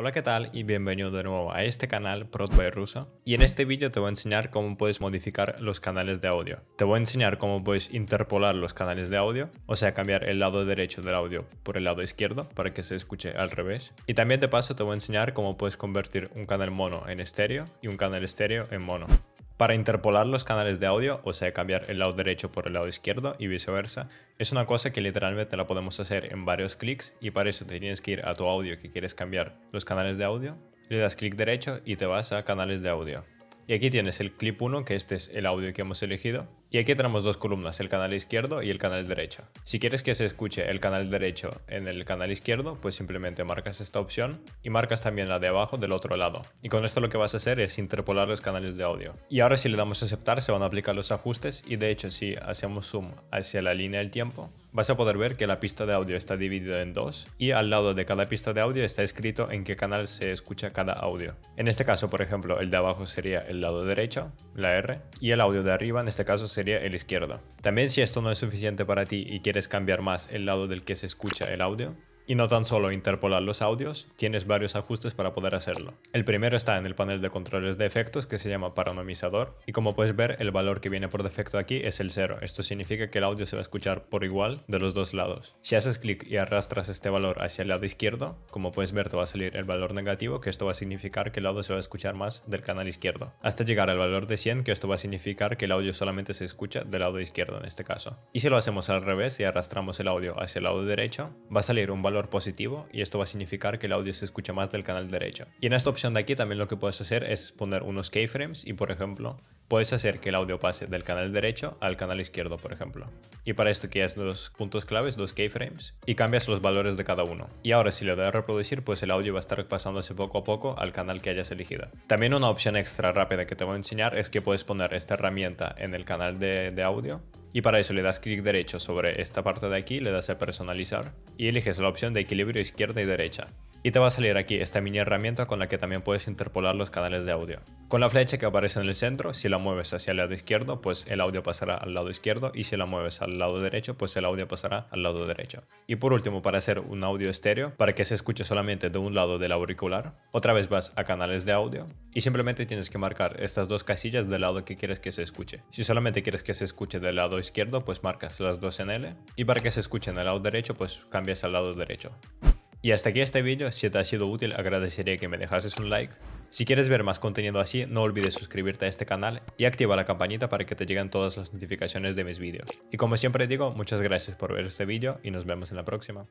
Hola qué tal y bienvenido de nuevo a este canal Pro by Rusa y en este vídeo te voy a enseñar cómo puedes modificar los canales de audio. Te voy a enseñar cómo puedes interpolar los canales de audio, o sea cambiar el lado derecho del audio por el lado izquierdo para que se escuche al revés y también de paso te voy a enseñar cómo puedes convertir un canal mono en estéreo y un canal estéreo en mono. Para interpolar los canales de audio, o sea, cambiar el lado derecho por el lado izquierdo y viceversa, es una cosa que literalmente la podemos hacer en varios clics y para eso te tienes que ir a tu audio que quieres cambiar los canales de audio, le das clic derecho y te vas a canales de audio. Y aquí tienes el clip 1, que este es el audio que hemos elegido. Y aquí tenemos dos columnas, el canal izquierdo y el canal derecho. Si quieres que se escuche el canal derecho en el canal izquierdo, pues simplemente marcas esta opción y marcas también la de abajo del otro lado. Y con esto lo que vas a hacer es interpolar los canales de audio. Y ahora si le damos a aceptar se van a aplicar los ajustes y de hecho si hacemos zoom hacia la línea del tiempo, vas a poder ver que la pista de audio está dividida en dos y al lado de cada pista de audio está escrito en qué canal se escucha cada audio. En este caso, por ejemplo, el de abajo sería el lado derecho, la R, y el audio de arriba en este caso sería el izquierdo. También si esto no es suficiente para ti y quieres cambiar más el lado del que se escucha el audio, y no tan solo interpolar los audios, tienes varios ajustes para poder hacerlo. El primero está en el panel de controles de efectos que se llama paranomizador y como puedes ver el valor que viene por defecto aquí es el 0. Esto significa que el audio se va a escuchar por igual de los dos lados. Si haces clic y arrastras este valor hacia el lado izquierdo, como puedes ver te va a salir el valor negativo que esto va a significar que el audio se va a escuchar más del canal izquierdo. Hasta llegar al valor de 100 que esto va a significar que el audio solamente se escucha del lado izquierdo en este caso. Y si lo hacemos al revés y arrastramos el audio hacia el lado derecho, va a salir un valor positivo y esto va a significar que el audio se escucha más del canal derecho. Y en esta opción de aquí también lo que puedes hacer es poner unos keyframes y por ejemplo puedes hacer que el audio pase del canal derecho al canal izquierdo, por ejemplo. Y para esto quieres los puntos claves, los keyframes, y cambias los valores de cada uno. Y ahora si lo de reproducir, pues el audio va a estar pasándose poco a poco al canal que hayas elegido. También una opción extra rápida que te voy a enseñar es que puedes poner esta herramienta en el canal de audio y para eso le das clic derecho sobre esta parte de aquí, le das a personalizar y eliges la opción de equilibrio izquierda y derecha. Y te va a salir aquí esta mini herramienta con la que también puedes interpolar los canales de audio. Con la flecha que aparece en el centro, si la mueves hacia el lado izquierdo, pues el audio pasará al lado izquierdo y si la mueves al lado derecho, pues el audio pasará al lado derecho. Y por último, para hacer un audio estéreo, para que se escuche solamente de un lado del auricular, otra vez vas a canales de audio y simplemente tienes que marcar estas dos casillas del lado que quieres que se escuche. Si solamente quieres que se escuche del lado izquierdo, pues marcas las dos en L y para que se escuche en el lado derecho, pues cambias al lado derecho. Y hasta aquí este vídeo, si te ha sido útil agradecería que me dejases un like. Si quieres ver más contenido así, no olvides suscribirte a este canal y activa la campanita para que te lleguen todas las notificaciones de mis vídeos. Y como siempre digo, muchas gracias por ver este vídeo y nos vemos en la próxima.